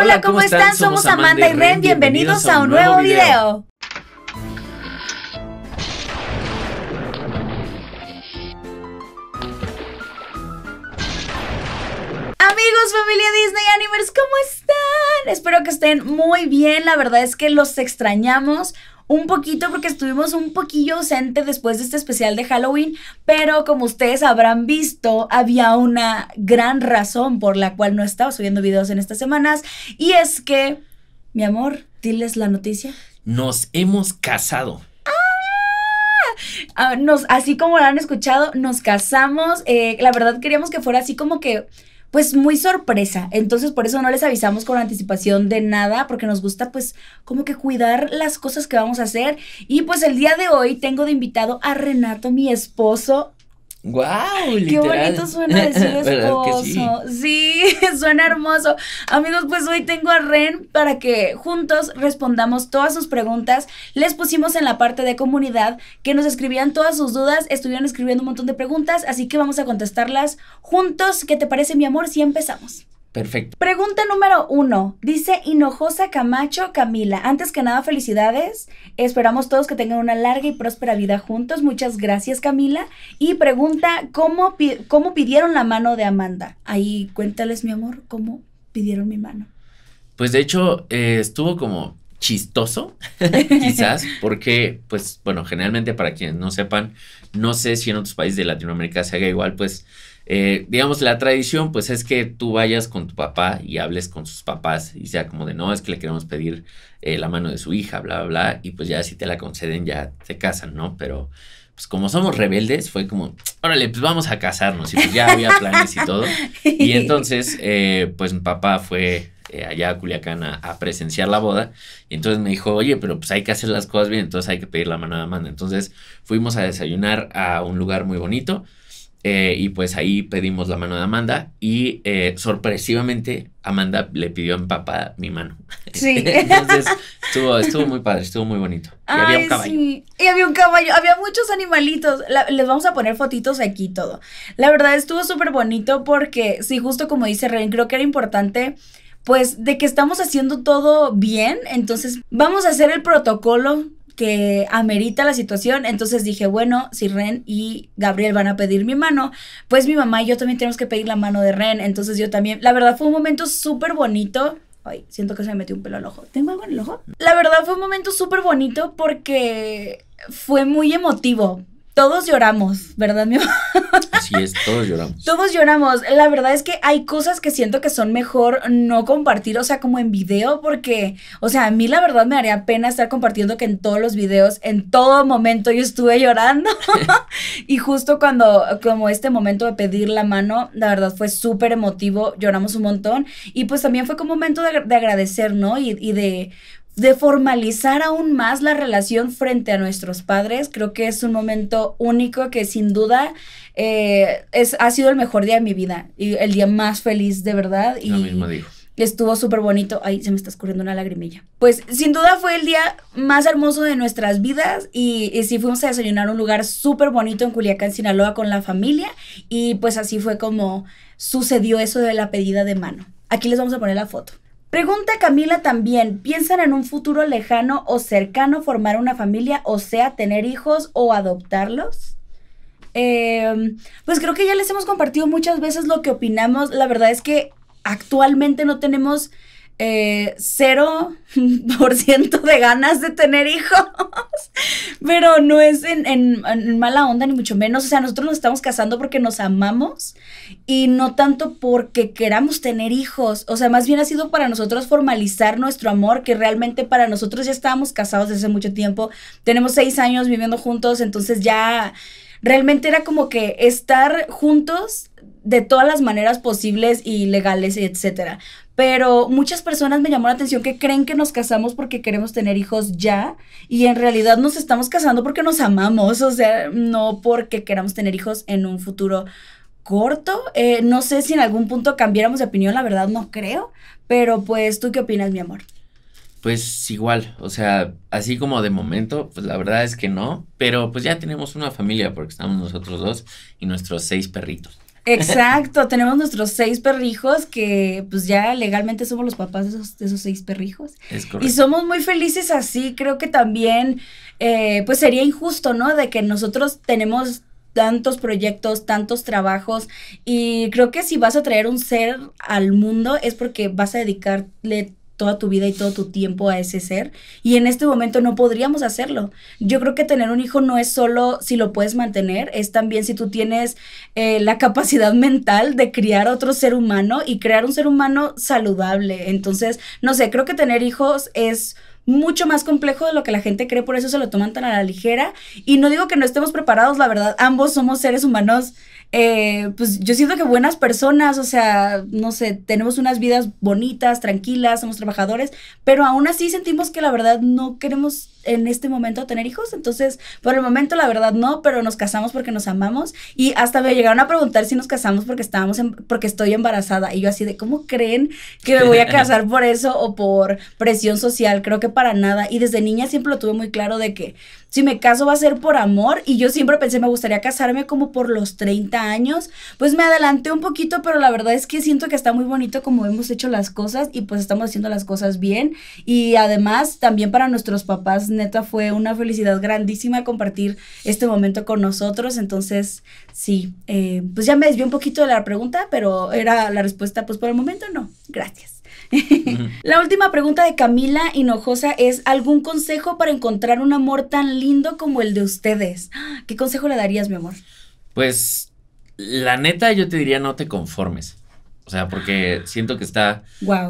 hola, ¿cómo, están? Somos Amanda y Ren, bienvenidos a un nuevo video. Amigos, familia Disney Animers, ¿cómo están? Espero que estén muy bien, la verdad es que los extrañamos un poquito porque estuvimos un poquillo ausente después de este especial de Halloween, pero como ustedes habrán visto, había una gran razón por la cual no estaba subiendo videos en estas semanas y es que, mi amor, diles la noticia. Nos hemos casado. Ah, ah, nos, así como lo han escuchado, nos casamos. Eh, la verdad queríamos que fuera así como que pues muy sorpresa. Entonces por eso no les avisamos con anticipación de nada, porque nos gusta pues como que cuidar las cosas que vamos a hacer. Y pues el día de hoy tengo de invitado a Renato, mi esposo. ¡Wow! Qué bonito suena decir esposo. sí? sí, suena hermoso. Amigos, pues hoy tengo a Ren para que juntos respondamos todas sus preguntas. Les pusimos en la parte de comunidad que nos escribían todas sus dudas. Estuvieron escribiendo un montón de preguntas, así que vamos a contestarlas juntos. ¿Qué te parece, mi amor? Si empezamos. Perfecto. Pregunta número uno. Dice Hinojosa Camacho Camila. Antes que nada, felicidades. Esperamos todos que tengan una larga y próspera vida juntos. Muchas gracias, Camila. Y pregunta, ¿cómo, cómo pidieron la mano de Amanda? Ahí cuéntales, mi amor, cómo pidieron mi mano. Pues de hecho, eh, estuvo como chistoso, quizás, porque, pues, bueno, generalmente para quienes no sepan, no sé si en otros países de Latinoamérica se haga igual, pues eh, digamos, la tradición, pues es que tú vayas con tu papá y hables con sus papás y sea como de, no, es que le queremos pedir eh, la mano de su hija, bla, bla, bla, y pues ya si te la conceden, ya te casan, ¿no? Pero, pues como somos rebeldes, fue como, órale, pues vamos a casarnos, y pues ya había planes y todo. Y entonces, eh, pues mi papá fue allá a Culiacán a, presenciar la boda. Y entonces me dijo, oye, pero pues hay que hacer las cosas bien, entonces hay que pedir la mano de mano Entonces fuimos a desayunar a un lugar muy bonito. Eh, y pues ahí pedimos la mano de Amanda y eh, sorpresivamente Amanda le pidió a mi papá mi mano. Sí. Entonces estuvo, muy padre, estuvo muy bonito. y había un caballo. Sí. Y había un caballo, había muchos animalitos. les vamos a poner fotitos aquí todo. La verdad estuvo súper bonito porque, sí, justo como dice Ren, creo que era importante pues de que estamos haciendo todo bien, entonces vamos a hacer el protocolo que amerita la situación. Entonces dije, bueno, si Ren y Gabriel van a pedir mi mano, pues mi mamá y yo también tenemos que pedir la mano de Ren. Entonces yo también, la verdad fue un momento súper bonito. Ay, siento que se me metió un pelo al ojo. ¿Tengo algo en el ojo? La verdad fue un momento súper bonito porque fue muy emotivo todos lloramos, ¿verdad, mi amor? Así es, todos lloramos. Todos lloramos. La verdad es que hay cosas que siento que son mejor no compartir, o sea, como en video, porque, o sea, a mí la verdad me haría pena estar compartiendo que en todos los videos, en todo momento yo estuve llorando. y justo cuando, como este momento de pedir la mano, la verdad fue súper emotivo, lloramos un montón. Y pues también fue como un momento de, agradecer, ¿no? y de, de formalizar aún más la relación frente a nuestros padres. Creo que es un momento único que sin duda eh, ha sido el mejor día de mi vida y el día más feliz de verdad. Lo y mismo Estuvo súper bonito. Ay, se me está escurriendo una lagrimilla. Pues sin duda fue el día más hermoso de nuestras vidas y, y sí fuimos a desayunar a un lugar súper bonito en Culiacán, Sinaloa con la familia y pues así fue como sucedió eso de la pedida de mano. Aquí les vamos a poner la foto. Pregunta Camila también, ¿piensan en un futuro lejano o cercano formar una familia, o sea, tener hijos o adoptarlos? Em, pues creo que ya les hemos compartido muchas veces lo que opinamos. La verdad es que actualmente no tenemos eh, cero por ciento de ganas de tener hijos, pero no es en, en, mala onda ni mucho menos. O sea, nosotros nos estamos casando porque nos amamos y no tanto porque queramos tener hijos. O sea, más bien ha sido para nosotros formalizar nuestro amor, que realmente para nosotros ya estábamos casados desde hace mucho tiempo. Tenemos seis años viviendo juntos, entonces ya realmente era como que estar juntos de todas las maneras posibles y legales, etcétera pero muchas personas me llamó la atención que creen que nos casamos porque queremos tener hijos ya y en realidad nos estamos casando porque nos amamos, o sea, no porque queramos tener hijos en un futuro corto. Eh, no sé si en algún punto cambiáramos de opinión, la verdad no creo, pero pues tú qué opinas, mi amor. Pues igual, o sea, así como de momento, pues la verdad es que no, pero pues ya tenemos una familia porque estamos nosotros dos y nuestros seis perritos. Exacto, tenemos nuestros seis perrijos que pues ya legalmente somos los papás de esos, seis perrijos. Es correcto. Y somos muy felices así, creo que también eh, pues sería injusto, ¿no? De que nosotros tenemos tantos proyectos, tantos trabajos y creo que si vas a traer un ser al mundo es porque vas a dedicarle toda tu vida y todo tu tiempo a ese ser. Y en este momento no podríamos hacerlo. Yo creo que tener un hijo no es solo si lo puedes mantener, es también si tú tienes eh, la capacidad mental de criar otro ser humano y crear un ser humano saludable. Entonces, no sé, creo que tener hijos es mucho más complejo de lo que la gente cree, por eso se lo toman tan a la ligera. Y no digo que no estemos preparados, la verdad, ambos somos seres humanos eh, pues yo siento que buenas personas, o sea, no sé, tenemos unas vidas bonitas, tranquilas, somos trabajadores, pero aún así sentimos que la verdad no queremos en este momento tener hijos, entonces por el momento la verdad no, pero nos casamos porque nos amamos y hasta me llegaron a preguntar si nos casamos porque estábamos en, porque estoy embarazada y yo así de cómo creen que me voy a casar por eso o por presión social, creo que para nada y desde niña siempre lo tuve muy claro de que si me caso va a ser por amor y yo siempre pensé me gustaría casarme como por los 30 años. Pues me adelanté un poquito, pero la verdad es que siento que está muy bonito como hemos hecho las cosas y pues estamos haciendo las cosas bien. Y además también para nuestros papás, neta, fue una felicidad grandísima compartir este momento con nosotros. Entonces, sí, eh, pues ya me desvió un poquito de la pregunta, pero era la respuesta, pues por el momento no. Gracias. la última pregunta de Camila Hinojosa es, ¿algún consejo para encontrar un amor tan lindo como el de ustedes? ¡Ah! ¿Qué consejo le darías, mi amor? Pues la neta, yo te diría no te conformes. O sea, porque siento que está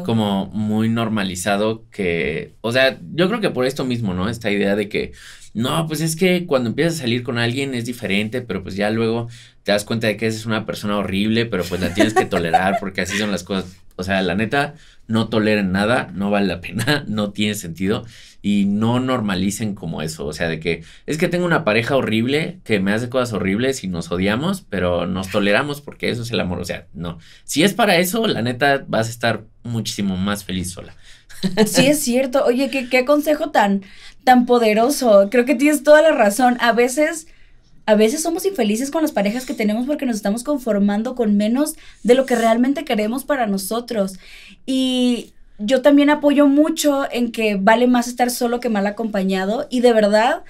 como muy normalizado que, o sea, yo creo que por esto mismo, ¿no? Esta idea de que, no, pues es que cuando empiezas a salir con alguien es diferente, pero pues ya luego te das cuenta de que es una persona horrible, pero pues la tienes que tolerar porque así son las cosas. O sea, la neta, no toleren nada, no vale la pena, no tiene sentido y no normalicen como eso, o sea, de que es que tengo una pareja horrible que me hace cosas horribles y nos odiamos, pero nos toleramos porque eso es el amor, o sea, no. Si es para eso, la neta vas a estar muchísimo más feliz sola. Sí, es cierto. Oye, qué, qué consejo tan, tan poderoso. Creo que tienes toda la razón. A veces a veces somos infelices con las parejas que tenemos porque nos estamos conformando con menos de lo que realmente queremos para nosotros. Y yo también apoyo mucho en que vale más estar solo que mal acompañado y de verdad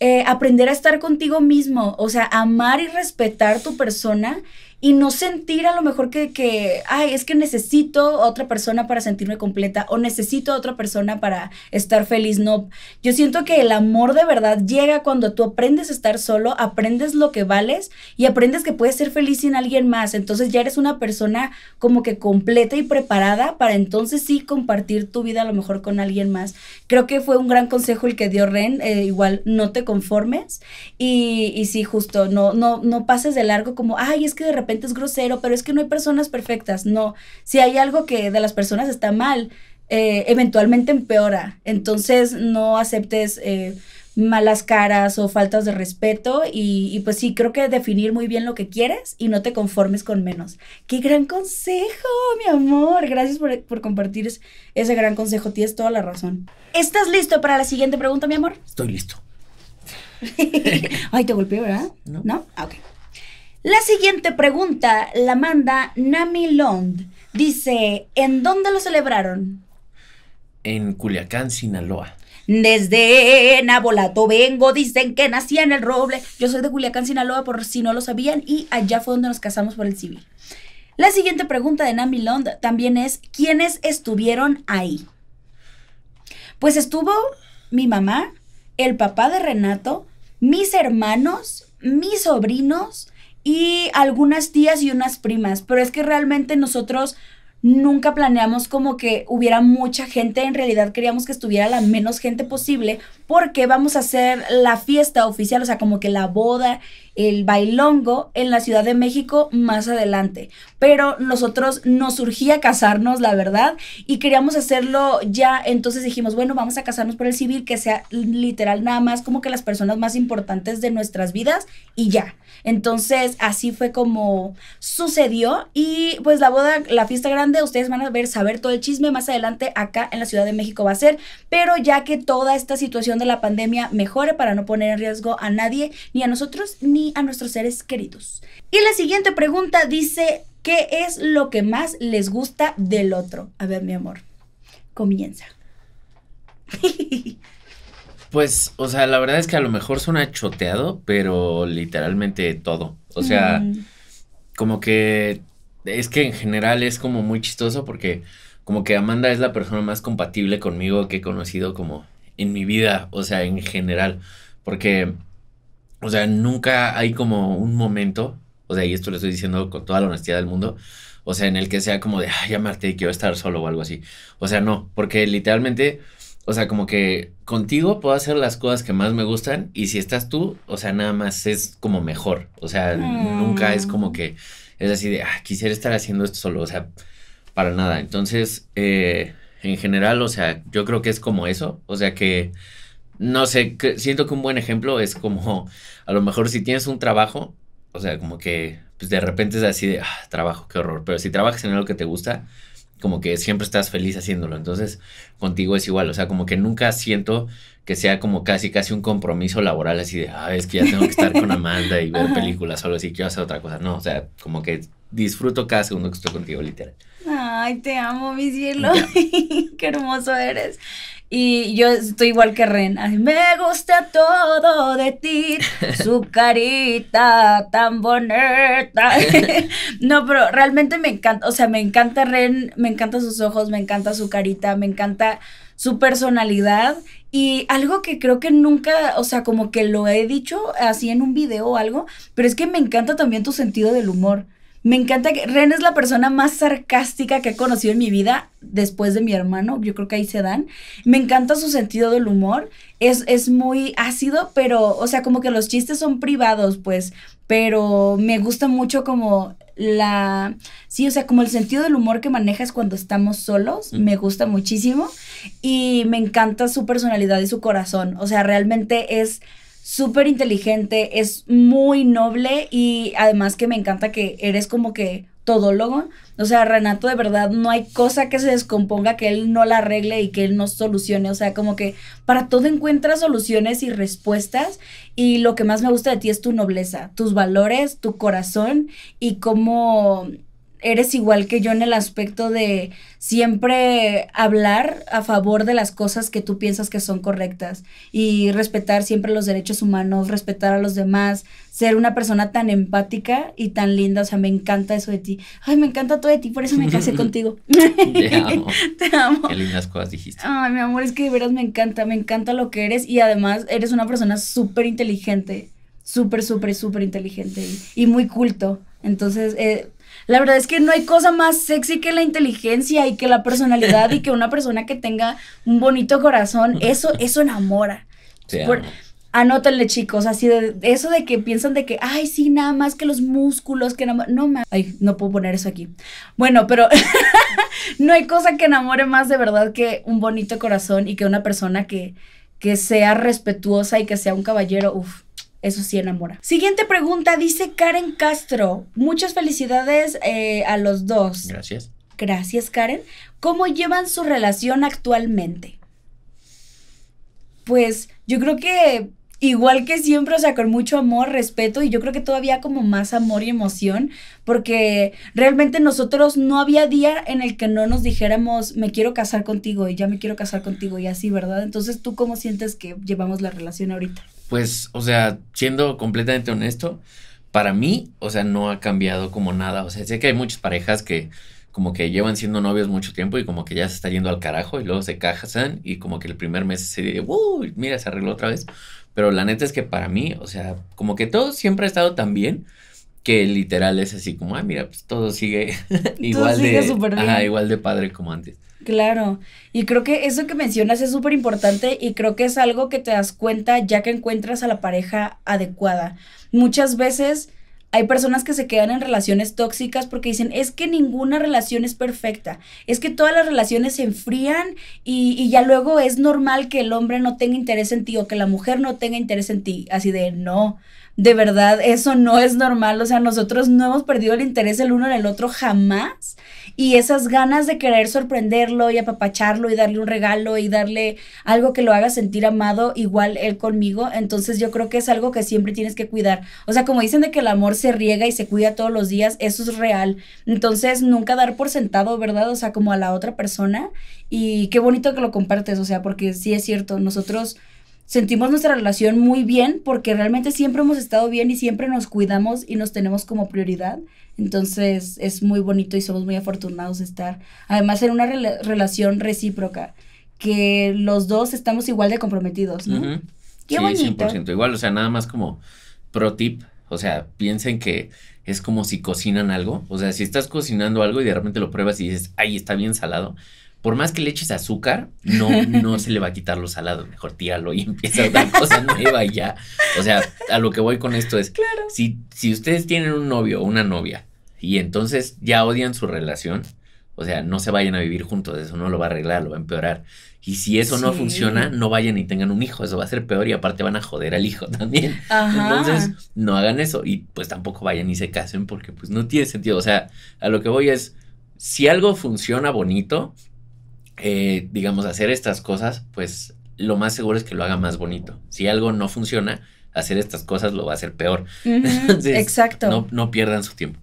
eh, aprender a estar contigo mismo, o sea, amar y respetar tu persona y no sentir a lo mejor que, que, ay, es que necesito otra persona para sentirme completa o necesito otra persona para estar feliz. No, yo siento que el amor de verdad llega cuando tú aprendes a estar solo, aprendes lo que vales y aprendes que puedes ser feliz sin alguien más. Entonces ya eres una persona como que completa y preparada para entonces sí compartir tu vida a lo mejor con alguien más. Creo que fue un gran consejo el que dio Ren, eh, igual no te conformes y, y sí, justo, no, no, no pases de largo como, ay, es que de repente es grosero, pero es que no hay personas perfectas, no. Si hay algo que de las personas está mal, eh, eventualmente empeora. Entonces no aceptes eh, malas caras o faltas de respeto y, pues sí, creo que definir muy bien lo que quieres y no te conformes con menos. ¡Qué gran consejo, mi amor! Gracias por, compartir ese gran consejo, tienes toda la razón. ¿Estás listo para la siguiente pregunta, mi amor? Estoy listo. Ay, te golpeé, ¿verdad? No. ¿No? Ah, ok. La siguiente pregunta la manda Nami Lond. Dice, ¿en dónde lo celebraron? En Culiacán, Sinaloa. Desde Nabolato vengo, dicen que nací en el roble. Yo soy de Culiacán, Sinaloa, por si no lo sabían, y allá fue donde nos casamos por el civil. La siguiente pregunta de Nami Lond también es, ¿quiénes estuvieron ahí? Pues estuvo mi mamá, el papá de Renato, mis hermanos, mis sobrinos, y algunas tías y unas primas, pero es que realmente nosotros nunca planeamos como que hubiera mucha gente, en realidad queríamos que estuviera la menos gente posible porque vamos a hacer la fiesta oficial, o sea, como que la boda el bailongo en la Ciudad de México más adelante. Pero nosotros nos surgía casarnos, la verdad, y queríamos hacerlo ya. Entonces dijimos, bueno, vamos a casarnos por el civil, que sea literal nada más como que las personas más importantes de nuestras vidas y ya. Entonces así fue como sucedió. Y pues la boda, la fiesta grande, ustedes van a ver, saber todo el chisme más adelante acá en la Ciudad de México va a ser. Pero ya que toda esta situación de la pandemia mejore para no poner en riesgo a nadie, ni a nosotros, ni a nuestros seres queridos. Y la siguiente pregunta dice, ¿qué es lo que más les gusta del otro? A ver, mi amor, comienza. Pues, o sea, la verdad es que a lo mejor suena choteado, pero literalmente todo. O sea, como que es que en general es como muy chistoso porque como que Amanda es la persona más compatible conmigo que he conocido como en mi vida, o sea, en general, porque o sea, nunca hay como un momento, o sea, y esto lo estoy diciendo con toda la honestidad del mundo, o sea, en el que sea como de, ay, llamarte y quiero estar solo o algo así. O sea, no, porque literalmente, o sea, como que contigo puedo hacer las cosas que más me gustan y si estás tú, o sea, nada más es como mejor. O sea, mm. nunca es como que es así de, ah, quisiera estar haciendo esto solo, o sea, para nada. Entonces, eh, en general, o sea, yo creo que es como eso, o sea, que no sé, siento que un buen ejemplo es como, a lo mejor si tienes un trabajo, o sea, como que pues de repente es así de, ah, trabajo, qué horror, pero si trabajas en algo que te gusta, como que siempre estás feliz haciéndolo, entonces contigo es igual, o sea, como que nunca siento que sea como casi, casi un compromiso laboral, así de, ah, es que ya tengo que estar con Amanda y ver películas, solo así, quiero hacer otra cosa, no, o sea, como que disfruto cada segundo que estoy contigo, literal. Ay, te amo, mi cielo. Qué hermoso eres. Y yo estoy igual que Ren. me gusta todo de ti, su carita tan bonita. no, pero realmente me encanta, o sea, me encanta Ren, me encanta sus ojos, me encanta su carita, me encanta su personalidad. Y algo que creo que nunca, o sea, como que lo he dicho así en un video o algo, pero es que me encanta también tu sentido del humor. Me encanta que Ren es la persona más sarcástica que he conocido en mi vida después de mi hermano. Yo creo que ahí se dan. Me encanta su sentido del humor. Es, es muy ácido, pero, o sea, como que los chistes son privados, pues. Pero me gusta mucho como la... Sí, o sea, como el sentido del humor que manejas cuando estamos solos. Mm. Me gusta muchísimo. Y me encanta su personalidad y su corazón. O sea, realmente es súper inteligente, es muy noble y además que me encanta que eres como que todólogo. O sea, Renato, de verdad, no hay cosa que se descomponga que él no la arregle y que él no solucione. O sea, como que para todo encuentras soluciones y respuestas. Y lo que más me gusta de ti es tu nobleza, tus valores, tu corazón y cómo eres igual que yo en el aspecto de siempre hablar a favor de las cosas que tú piensas que son correctas y respetar siempre los derechos humanos, respetar a los demás, ser una persona tan empática y tan linda, o sea, me encanta eso de ti. Ay, me encanta todo de ti, por eso me casé contigo. Te amo. Te amo. Qué lindas cosas dijiste. Ay, mi amor, es que de veras me encanta, me encanta lo que eres y además eres una persona súper inteligente, súper, súper, súper inteligente y, y muy culto. Entonces, eh, la verdad es que no hay cosa más sexy que la inteligencia y que la personalidad y que una persona que tenga un bonito corazón, eso, eso enamora. Sí, anótenle, chicos, así de, eso de que piensan de que, ay, sí, nada más que los músculos, que enamora. No más. Ay, no puedo poner eso aquí. Bueno, pero no hay cosa que enamore más de verdad que un bonito corazón y que una persona que, que sea respetuosa y que sea un caballero. Uf, eso sí enamora. Siguiente pregunta, dice Karen Castro. Muchas felicidades eh, a los dos. Gracias. Gracias, Karen. ¿Cómo llevan su relación actualmente? Pues yo creo que igual que siempre, o sea, con mucho amor, respeto y yo creo que todavía como más amor y emoción, porque realmente nosotros no había día en el que no nos dijéramos, me quiero casar contigo y ya me quiero casar contigo y así, ¿verdad? Entonces, ¿tú cómo sientes que llevamos la relación ahorita? pues, o sea, siendo completamente honesto, para mí, o sea, no ha cambiado como nada. O sea, sé que hay muchas parejas que como que llevan siendo novios mucho tiempo y como que ya se está yendo al carajo y luego se cajasan y como que el primer mes se dice, ¡Uy! Mira, se arregló otra vez. Pero la neta es que para mí, o sea, como que todo siempre ha estado tan bien que literal es así como, ah, mira, pues todo sigue igual de... igual de padre como antes. Claro, y creo que eso que mencionas es súper importante y creo que es algo que te das cuenta ya que encuentras a la pareja adecuada. Muchas veces hay personas que se quedan en relaciones tóxicas porque dicen, es que ninguna relación es perfecta, es que todas las relaciones se enfrían y, y, ya luego es normal que el hombre no tenga interés en ti o que la mujer no tenga interés en ti, así de no de verdad, eso no es normal. O sea, nosotros no hemos perdido el interés el uno en el otro jamás. Y esas ganas de querer sorprenderlo y apapacharlo y darle un regalo y darle algo que lo haga sentir amado, igual él conmigo. Entonces yo creo que es algo que siempre tienes que cuidar. O sea, como dicen de que el amor se riega y se cuida todos los días, eso es real. Entonces nunca dar por sentado, ¿verdad? O sea, como a la otra persona. Y qué bonito que lo compartes, o sea, porque sí es cierto, nosotros sentimos nuestra relación muy bien porque realmente siempre hemos estado bien y siempre nos cuidamos y nos tenemos como prioridad. Entonces es muy bonito y somos muy afortunados de estar, además, en una relación recíproca, que los dos estamos igual de comprometidos, ¿no? 100%. Igual, o sea, nada más como pro tip, o sea, piensen que es como si cocinan algo, o sea, si estás cocinando algo y de repente lo pruebas y dices, ay, está bien salado, por más que le eches azúcar, no, no se le va a quitar lo salado. Mejor tíralo y empieza a cosa nueva y ya. O sea, a lo que voy con esto es, claro. si, si ustedes tienen un novio o una novia y entonces ya odian su relación, o sea, no se vayan a vivir juntos, eso no lo va a arreglar, lo va a empeorar. Y si eso no funciona, no vayan y tengan un hijo, eso va a ser peor y aparte van a joder al hijo también. Entonces, no hagan eso y pues tampoco vayan y se casen porque pues no tiene sentido. O sea, a lo que voy es, si algo funciona bonito, eh, digamos, hacer estas cosas, pues lo más seguro es que lo haga más bonito. Si algo no funciona, hacer estas cosas lo va a hacer peor. exacto. No, pierdan su tiempo.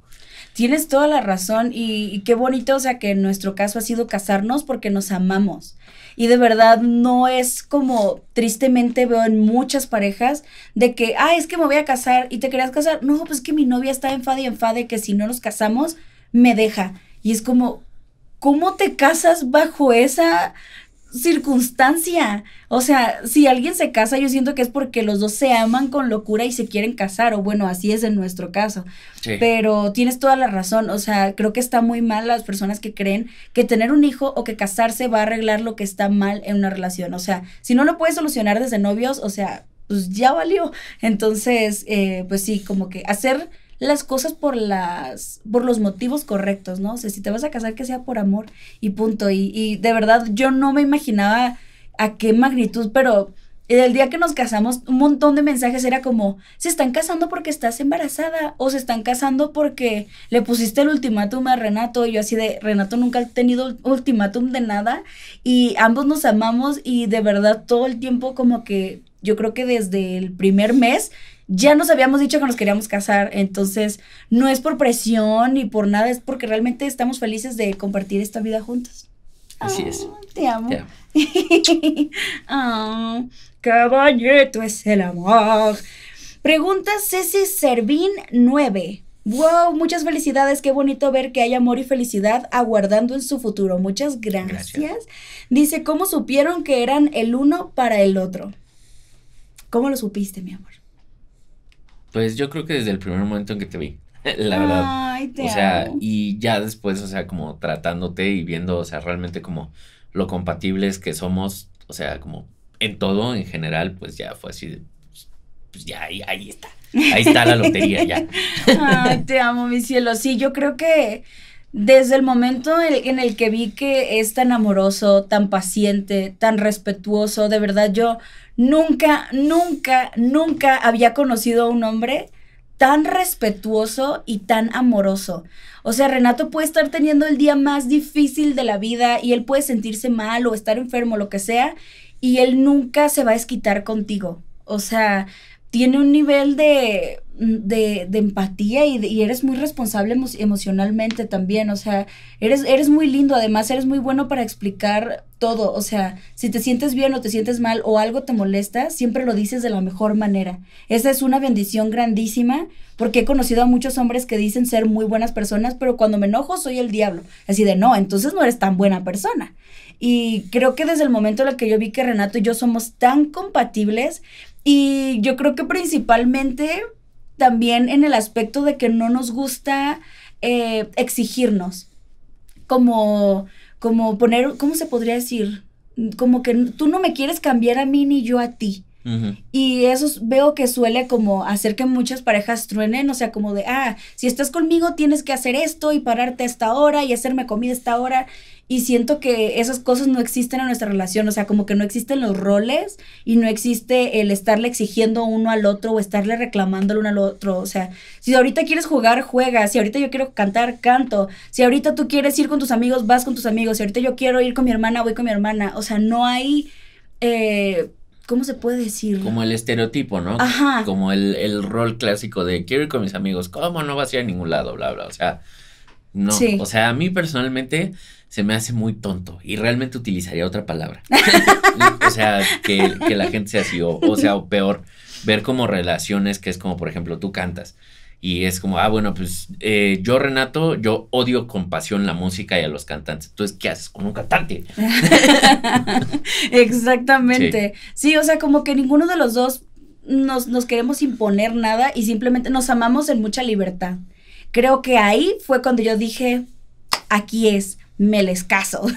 Tienes toda la razón y, qué bonito, o sea, que en nuestro caso ha sido casarnos porque nos amamos. Y de verdad no es como tristemente veo en muchas parejas de que, ah, es que me voy a casar y te querías casar. No, pues que mi novia está enfada y enfade que si no nos casamos, me deja. Y es como, ¿cómo te casas bajo esa circunstancia? O sea, si alguien se casa, yo siento que es porque los dos se aman con locura y se quieren casar, o bueno, así es en nuestro caso. Pero tienes toda la razón, o sea, creo que está muy mal las personas que creen que tener un hijo o que casarse va a arreglar lo que está mal en una relación. O sea, si no lo puedes solucionar desde novios, o sea, pues ya valió. Entonces, eh, pues sí, como que hacer las cosas por las por los motivos correctos, ¿no? O sea, si te vas a casar que sea por amor y punto. Y, y de verdad yo no me imaginaba a qué magnitud, pero el día que nos casamos, un montón de mensajes era como, se están casando porque estás embarazada o se están casando porque le pusiste el ultimátum a Renato y yo así de, Renato nunca ha tenido ultimátum de nada y ambos nos amamos y de verdad todo el tiempo como que yo creo que desde el primer mes ya nos habíamos dicho que nos queríamos casar, entonces no es por presión ni por nada, es porque realmente estamos felices de compartir esta vida juntos. Así es. Ah, te amo. Te ah, es el amor. Pregunta Ceci Servín 9. Wow, muchas felicidades, qué bonito ver que hay amor y felicidad aguardando en su futuro. Muchas gracias. Dice, ¿cómo supieron que eran el uno para el otro? ¿Cómo lo supiste, mi amor? Pues yo creo que desde el primer momento en que te vi, la verdad. o sea, y ya después, o sea, como tratándote y viendo, o sea, realmente como lo compatibles que somos, o sea, como en todo, en general, pues ya fue así, pues, pues, ya ahí, está, ahí está la lotería ya. Ay, te amo, mi cielo. Sí, yo creo que desde el momento en el que vi que es tan amoroso, tan paciente, tan respetuoso, de verdad yo Nunca, nunca, nunca había conocido a un hombre tan respetuoso y tan amoroso. O sea, Renato puede estar teniendo el día más difícil de la vida y él puede sentirse mal o estar enfermo, lo que sea, y él nunca se va a esquitar contigo. O sea, tiene un nivel de, de, empatía y, eres muy responsable emocionalmente también, o sea, eres, eres muy lindo, además eres muy bueno para explicar todo, o sea, si te sientes bien o te sientes mal o algo te molesta, siempre lo dices de la mejor manera. Esa es una bendición grandísima porque he conocido a muchos hombres que dicen ser muy buenas personas, pero cuando me enojo soy el diablo, así de no, entonces no eres tan buena persona. Y creo que desde el momento en el que yo vi que Renato y yo somos tan compatibles, y yo creo que principalmente también en el aspecto de que no nos gusta eh, exigirnos, como, como poner, ¿cómo se podría decir? Como que tú no me quieres cambiar a mí ni yo a ti. Y eso veo que suele como hacer que muchas parejas truenen, o sea, como de, ah, si estás conmigo tienes que hacer esto y pararte a esta hora y hacerme comida a esta hora. Y siento que esas cosas no existen en nuestra relación, o sea, como que no existen los roles y no existe el estarle exigiendo uno al otro o estarle reclamando uno al otro. O sea, si ahorita quieres jugar, juega. Si ahorita yo quiero cantar, canto. Si ahorita tú quieres ir con tus amigos, vas con tus amigos. Si ahorita yo quiero ir con mi hermana, voy con mi hermana. O sea, no hay... Eh, ¿cómo se puede decir? Como el estereotipo, ¿no? Ajá. Como el, rol clásico de quiero ir con mis amigos, ¿cómo no vas a ir a ningún lado? Bla, bla. O sea, no. O sea, a mí personalmente se me hace muy tonto y realmente utilizaría otra palabra. o sea, que, la gente sea así o, o sea, o peor, ver como relaciones que es como, por ejemplo, tú cantas y es como, ah, bueno, pues eh, yo, Renato, yo odio con pasión la música y a los cantantes. Entonces, ¿qué haces con un cantante? Exactamente. Sí. o sea, como que ninguno de los dos nos, nos queremos imponer nada y simplemente nos amamos en mucha libertad. Creo que ahí fue cuando yo dije, aquí es me les caso.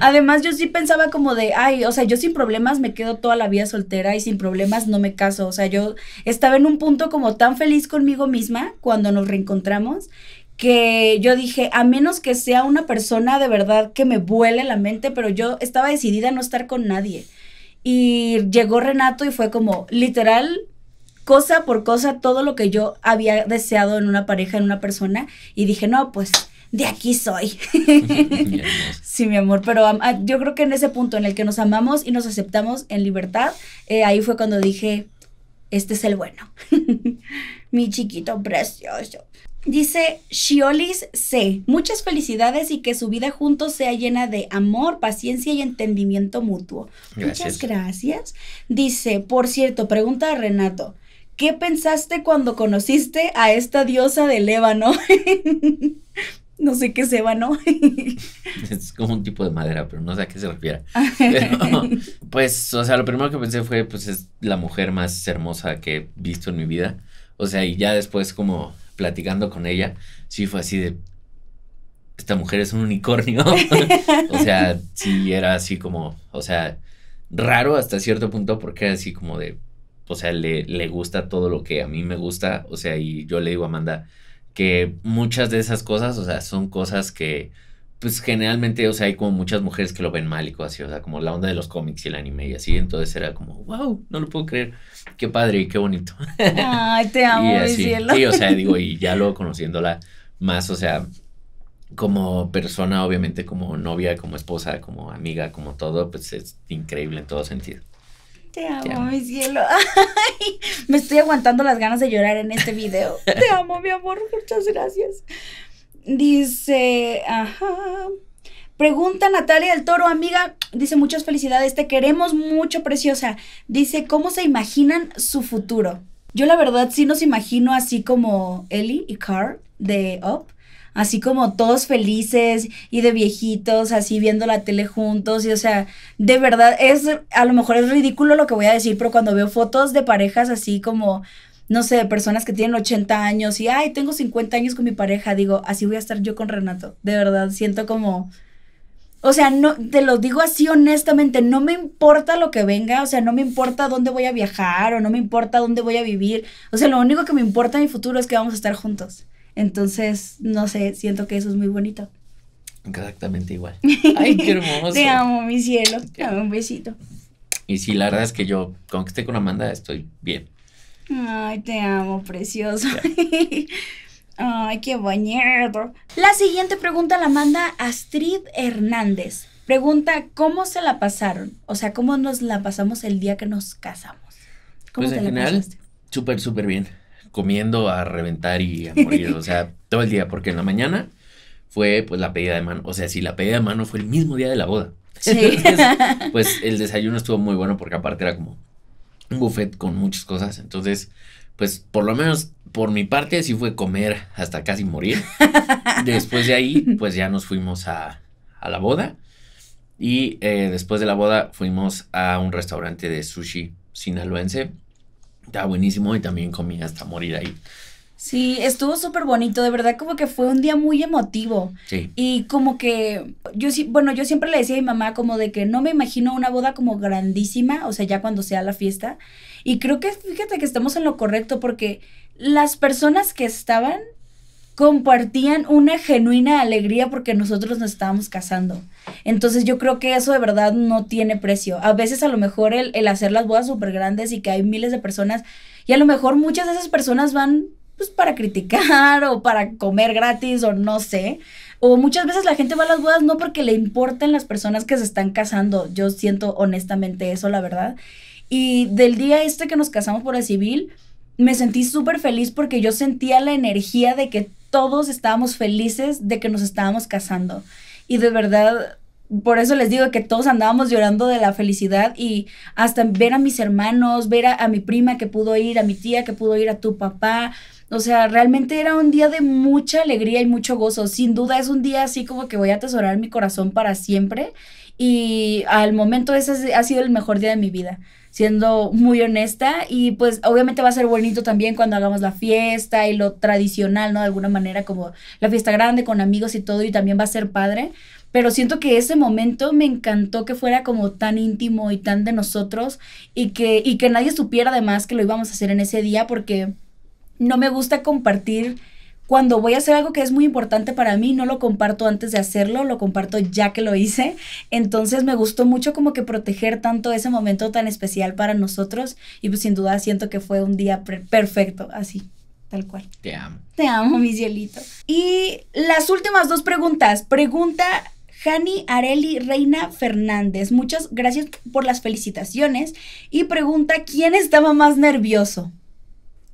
Además, yo sí pensaba como de, ay, o sea, yo sin problemas me quedo toda la vida soltera y sin problemas no me caso. O sea, yo estaba en un punto como tan feliz conmigo misma cuando nos reencontramos que yo dije, a menos que sea una persona de verdad que me vuele la mente, pero yo estaba decidida a no estar con nadie. Y llegó Renato y fue como, literal, cosa por cosa, todo lo que yo había deseado en una pareja, en una persona. Y dije, no, pues de aquí soy. sí, mi amor, pero ah, yo creo que en ese punto en el que nos amamos y nos aceptamos en libertad, eh, ahí fue cuando dije, este es el bueno. mi chiquito precioso. Dice Shiolis C. Muchas felicidades y que su vida juntos sea llena de amor, paciencia y entendimiento mutuo. Muchas gracias. Dice, por cierto, pregunta a Renato. ¿Qué pensaste cuando conociste a esta diosa del Ébano? no sé qué se va, ¿no? es como un tipo de madera, pero no sé a qué se refiere. pues, o sea, lo primero que pensé fue, pues es la mujer más hermosa que he visto en mi vida. O sea, y ya después como platicando con ella, sí fue así de, esta mujer es un unicornio. o sea, sí era así como, o sea, raro hasta cierto punto porque era así como de, o sea, le, le gusta todo lo que a mí me gusta. O sea, y yo le digo a Amanda, que muchas de esas cosas, o sea, son cosas que, pues generalmente, o sea, hay como muchas mujeres que lo ven mal y cosas así, o sea, como la onda de los cómics y el anime y así, entonces era como, wow, no lo puedo creer, qué padre y qué bonito. Ay, te amo, y mi cielo. o sea, digo, y ya luego conociéndola más, o sea, como persona, obviamente, como novia, como esposa, como amiga, como todo, pues es increíble en todo sentido. Te amo, mi cielo. me estoy aguantando las ganas de llorar en este video. Te amo, mi amor. Muchas gracias. Dice, ajá. Pregunta Natalia del Toro, amiga. Dice, muchas felicidades. Te queremos mucho, preciosa. Dice, ¿cómo se imaginan su futuro? Yo la verdad sí nos imagino así como Ellie y Carl de Up así como todos felices y de viejitos, así viendo la tele juntos, y o sea, de verdad, es, a lo mejor es ridículo lo que voy a decir, pero cuando veo fotos de parejas así como, no sé, personas que tienen 80 años y, ay, tengo 50 años con mi pareja, digo, así voy a estar yo con Renato, de verdad, siento como... O sea, no, te lo digo así honestamente, no me importa lo que venga, o sea, no me importa dónde voy a viajar o no me importa dónde voy a vivir. O sea, lo único que me importa en mi futuro es que vamos a estar juntos. Entonces, no sé, siento que eso es muy bonito. Exactamente igual. Ay, qué hermoso. Te amo, mi cielo. Te amo, un besito. Y sí, la verdad es que yo, con que esté con Amanda, estoy bien. Ay, te amo, precioso. Ay, qué bonito. La siguiente pregunta la manda Astrid Hernández. Pregunta, ¿cómo se la pasaron? O sea, ¿cómo nos la pasamos el día que nos casamos? ¿Cómo pues te la general, Súper, súper bien comiendo a reventar y a morir, o sea, todo el día, porque en la mañana fue pues la pedida de mano, o sea, si la pedida de mano fue el mismo día de la boda. pues el desayuno estuvo muy bueno porque aparte era como un buffet con muchas cosas, entonces pues por lo menos por mi parte sí fue comer hasta casi morir. Después de ahí pues ya nos fuimos a, a la boda y eh, después de la boda fuimos a un restaurante de sushi sinaloense estaba buenísimo y también comí hasta morir ahí. Sí, estuvo súper bonito, de verdad como que fue un día muy emotivo. Sí. Y como que yo sí, bueno, yo siempre le decía a mi mamá como de que no me imagino una boda como grandísima, o sea, ya cuando sea la fiesta. Y creo que fíjate que estamos en lo correcto porque las personas que estaban compartían una genuina alegría porque nosotros nos estábamos casando. Entonces yo creo que eso de verdad no tiene precio. A veces a lo mejor el, hacer las bodas súper grandes y que hay miles de personas y a lo mejor muchas de esas personas van pues para criticar o para comer gratis o no sé. O muchas veces la gente va a las bodas no porque le importen las personas que se están casando. Yo siento honestamente eso, la verdad. Y del día este que nos casamos por el civil, me sentí súper feliz porque yo sentía la energía de que todos estábamos felices de que nos estábamos casando. Y de verdad, por eso les digo que todos andábamos llorando de la felicidad y hasta ver a mis hermanos, ver a, mi prima que pudo ir, a mi tía que pudo ir, a tu papá. O sea, realmente era un día de mucha alegría y mucho gozo. Sin duda es un día así como que voy a atesorar mi corazón para siempre y al momento ese ha sido el mejor día de mi vida siendo muy honesta y pues obviamente va a ser bonito también cuando hagamos la fiesta y lo tradicional, ¿no? De alguna manera como la fiesta grande con amigos y todo y también va a ser padre, pero siento que ese momento me encantó que fuera como tan íntimo y tan de nosotros y que, y que nadie supiera además que lo íbamos a hacer en ese día porque no me gusta compartir cuando voy a hacer algo que es muy importante para mí, no lo comparto antes de hacerlo, lo comparto ya que lo hice. Entonces me gustó mucho como que proteger tanto ese momento tan especial para nosotros y pues sin duda siento que fue un día perfecto, así, tal cual. Te amo. Te amo, mi cielito. Y las últimas dos preguntas. Pregunta Jani Areli Reina Fernández. Muchas gracias por las felicitaciones y pregunta, ¿quién estaba más nervioso?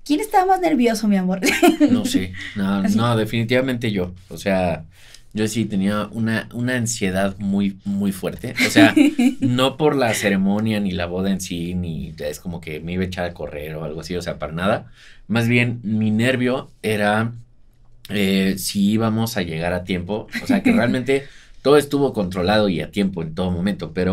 ¿Quién estaba más nervioso, mi amor? No sé, no, definitivamente yo. O sea, yo sí tenía una, una ansiedad muy, muy fuerte. O sea, no por la ceremonia ni la boda en sí, ni es como que me iba a echar a correr o algo así, o sea, para nada. Más bien, mi nervio era eh, si íbamos a llegar a tiempo. O sea, que realmente todo estuvo controlado y a tiempo en todo momento, pero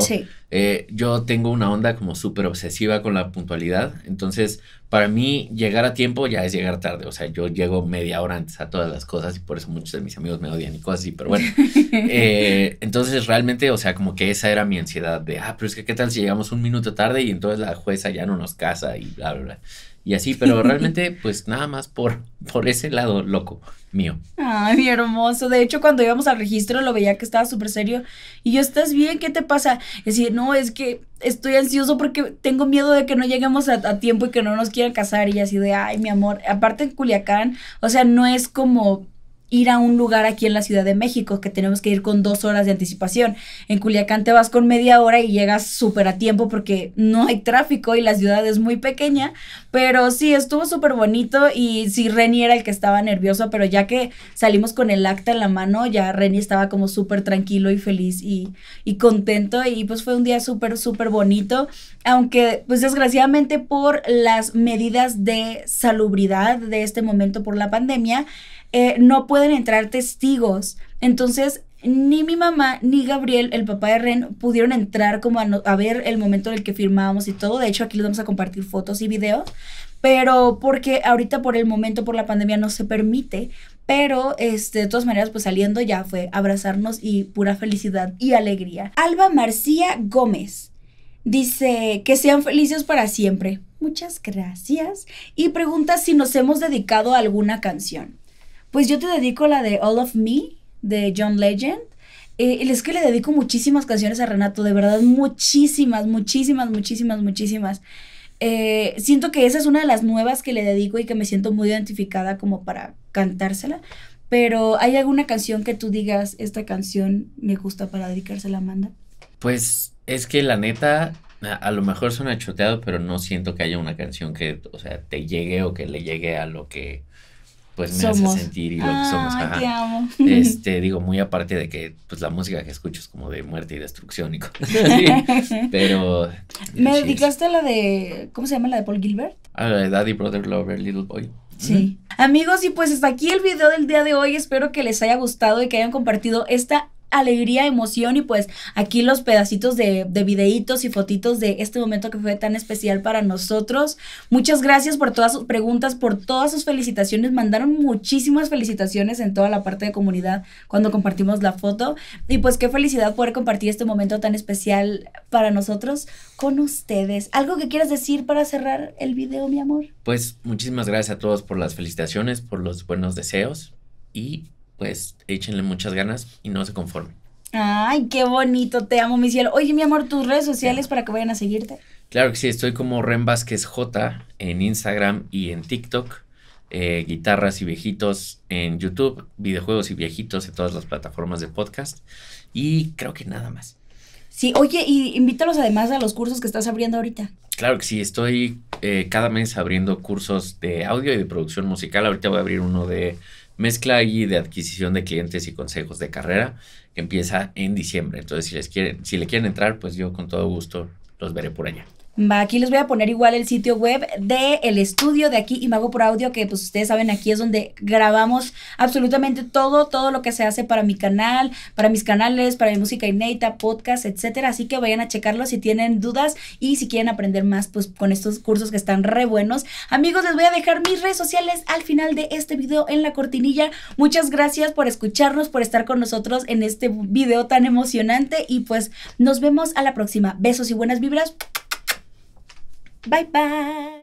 eh, yo tengo una onda como súper obsesiva con la puntualidad, entonces para mí llegar a tiempo ya es llegar tarde, o sea, yo llego media hora antes a todas las cosas y por eso muchos de mis amigos me odian y cosas así, pero bueno, eh, entonces realmente, o sea, como que esa era mi ansiedad de, ah, pero es que qué tal si llegamos un minuto tarde y entonces la jueza ya no nos casa y bla, bla, bla y así, pero realmente pues nada más por, por ese lado loco mío. Ay, hermoso. De hecho, cuando íbamos al registro lo veía que estaba súper serio y yo, ¿estás bien? ¿Qué te pasa? Y decir no, es que estoy ansioso porque tengo miedo de que no lleguemos a, a tiempo y que no nos quieran casar y así de, ay, mi amor. Aparte en Culiacán, o sea, no es como ir a un lugar aquí en la Ciudad de México, que tenemos que ir con dos horas de anticipación. En Culiacán te vas con media hora y llegas súper a tiempo porque no hay tráfico y la ciudad es muy pequeña, pero sí, estuvo súper bonito y sí, Reni era el que estaba nervioso, pero ya que salimos con el acta en la mano, ya Reni estaba como súper tranquilo y feliz y, y contento y pues fue un día súper, súper bonito, aunque pues desgraciadamente por las medidas de salubridad de este momento por la pandemia, eh, no pueden entrar testigos. Entonces, ni mi mamá ni Gabriel, el papá de Ren, pudieron entrar como a, ver el momento en el que firmamos y todo. De hecho, aquí les vamos a compartir fotos y videos. Pero porque ahorita por el momento, por la pandemia, no se permite. Pero este, de todas maneras, pues saliendo ya fue abrazarnos y pura felicidad y alegría. Alba Marcía Gómez dice que sean felices para siempre. Muchas gracias. Y pregunta si nos hemos dedicado a alguna canción. Pues yo te dedico la de All of Me, de John Legend. Eh, es que le dedico muchísimas canciones a Renato, de verdad, muchísimas, muchísimas, muchísimas, muchísimas. Eh, siento que esa es una de las nuevas que le dedico y que me siento muy identificada como para cantársela. Pero ¿hay alguna canción que tú digas, esta canción me gusta para dedicársela a Amanda? Pues es que la neta, a, lo mejor suena choteado, pero no siento que haya una canción que, o sea, te llegue o que le llegue a lo que pues me hace sentir y lo que somos. Te amo. Este, digo, muy aparte de que pues la música que escucho es como de muerte y destrucción y cosas así. Pero. ¿Me dedicaste a la de. ¿Cómo se llama la de Paul Gilbert? A la de Daddy Brother Lover Little Boy. Sí. Amigos, y pues hasta aquí el video del día de hoy. Espero que les haya gustado y que hayan compartido esta alegría, emoción y pues aquí los pedacitos de, videitos y fotitos de este momento que fue tan especial para nosotros. Muchas gracias por todas sus preguntas, por todas sus felicitaciones. Mandaron muchísimas felicitaciones en toda la parte de comunidad cuando compartimos la foto y pues qué felicidad poder compartir este momento tan especial para nosotros con ustedes. ¿Algo que quieras decir para cerrar el video, mi amor? Pues muchísimas gracias a todos por las felicitaciones, por los buenos deseos y pues échenle muchas ganas y no se conformen. Ay, qué bonito, te amo, mi cielo. Oye, mi amor, tus redes sociales para que vayan a seguirte. Claro que sí, estoy como Ren Vázquez J en Instagram y en TikTok. Eh, guitarras y viejitos en YouTube, videojuegos y viejitos en todas las plataformas de podcast. Y creo que nada más. Sí, oye, y invítalos además a los cursos que estás abriendo ahorita. Claro que sí, estoy eh, cada mes abriendo cursos de audio y de producción musical. Ahorita voy a abrir uno de mezcla allí de adquisición de clientes y consejos de carrera que empieza en diciembre. Entonces, si les quieren, si le quieren entrar, pues yo con todo gusto los veré por allá aquí les voy a poner igual el sitio web del el estudio de aquí y Imago por Audio, que pues ustedes saben, aquí es donde grabamos absolutamente todo, todo lo que se hace para mi canal, para mis canales, para mi música inédita, podcast, etcétera. Así que vayan a checarlo si tienen dudas y si quieren aprender más, pues con estos cursos que están re buenos. Amigos, les voy a dejar mis redes sociales al final de este video en la cortinilla. Muchas gracias por escucharnos, por estar con nosotros en este video tan emocionante y pues nos vemos a la próxima. Besos y buenas vibras. Bye bye.